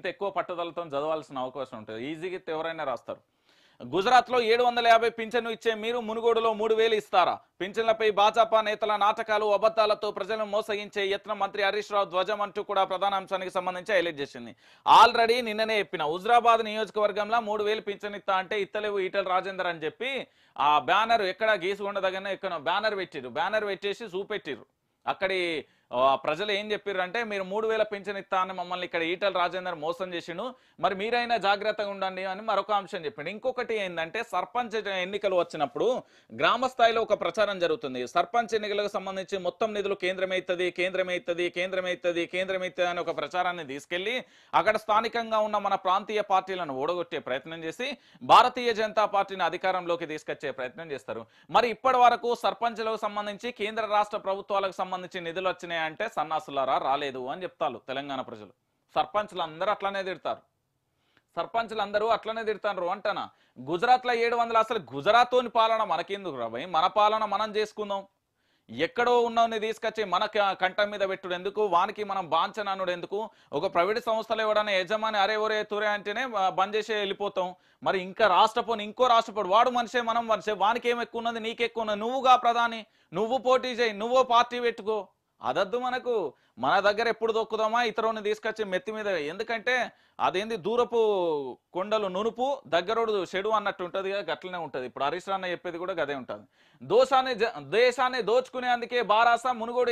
ఇంత ఎక్కువ పట్టుదలతో చదవాల్సిన అవకాశం ఉంటుంది ఈజీగా ఎవరైనా రాస్తారు గుజరాత్లో ఏడు వందల యాభై పింఛను ఇచ్చే మీరు మునుగోడులో మూడు వేలు ఇస్తారా పింఛన్లపై భాజపా నేతల నాటకాలు అబద్దాలతో ప్రజలను మోసగించే యత్నం మంత్రి హరీష్ రావు ధ్వజం అంటూ కూడా ప్రధాన అంశానికి సంబంధించి హైలైట్ చేసింది ఆల్రెడీ నిన్ననే చెప్పిన హుజరాబాద్ నియోజకవర్గంలో మూడు వేలు పింఛన్ ఇస్తా అంటే ఇత్తలేవు ఈటల రాజేందర్ అని చెప్పి ఆ బ్యానర్ ఎక్కడ గీసుకుండదగనే ఎక్కడ బ్యానర్ పెట్టిరు బ్యానర్ పెట్టేసి చూపెట్టిరు అక్కడి ప్రజలు ఏం చెప్పారు అంటే మీరు మూడు వేల పెన్షన్ ఇస్తా అని మమ్మల్ని ఇక్కడ ఈటల రాజేందర్ మోసం చేసిండు మరి మీరైనా జాగ్రత్తగా ఉండండి అని మరొక అంశం చెప్పిండు ఇంకొకటి ఏంటంటే సర్పంచ్ ఎన్నికలు వచ్చినప్పుడు గ్రామ స్థాయిలో ఒక ప్రచారం జరుగుతుంది సర్పంచ్ ఎన్నికలకు సంబంధించి మొత్తం నిధులు కేంద్రమైతుంది కేంద్రమైతుంది కేంద్రమైతుంది కేంద్రమైతుంది అని ఒక ప్రచారాన్ని తీసుకెళ్లి అక్కడ స్థానికంగా ఉన్న మన ప్రాంతీయ పార్టీలను ఓడగొట్టే ప్రయత్నం చేసి భారతీయ జనతా పార్టీని అధికారంలోకి తీసుకొచ్చే ప్రయత్నం చేస్తారు మరి ఇప్పటి వరకు సర్పంచ్లకు సంబంధించి కేంద్ర రాష్ట్ర ప్రభుత్వాలకు సంబంధించి నిధులు వచ్చినాయి అంటే సన్నాసులారా రాలేదు అని చెప్తారు తెలంగాణ ప్రజలు సర్పంచ్లు అందరూ అట్లనే తిడతారు సర్పంచ్లు అందరూ అట్లనే తిడతారు అంటనా గుజరాత్లో ఏడు వందలు అసలు గుజరాత్తోని పాలన మనకెందుకు రాబాయి మన పాలన మనం చేసుకుందాం ఎక్కడో ఉన్నవని తీసుకొచ్చి మన కంఠం మీద పెట్టుడు ఎందుకు వానికి మనం బాంచననుడు ఎందుకు ఒక ప్రైవేట్ సంస్థలు ఎవడన్నా యజమాని అరే ఒరే తురే అంటేనే బంద్ చేసి వెళ్ళిపోతాం మరి ఇంకా రాష్ట్రపోని ఇంకో రాష్ట్రపోడు వాడు మనిషే మనం మనిషే వానికి ఏమి ఎక్కువ ఉన్నది నీకెక్కువ ఉన్నది నువ్వుగా ప్రధాని నువ్వు పోటీ చేయి నువ్వు పార్టీ పెట్టుకో అదద్దు మనకు మన దగ్గర ఎప్పుడు దొక్కుదామా ఇతరుని తీసుకొచ్చి మెత్తి మీద ఎందుకంటే అదేంది దూరపు కొండలు నునుపు దగ్గరోడు చెడు అన్నట్టు ఉంటుంది కదా గట్లనే ఉంటుంది ఇప్పుడు హరీష్ చెప్పేది కూడా గదే ఉంటుంది దోషాన్ని దేశాన్ని దోచుకునే అందుకే బారాస మునుగోడు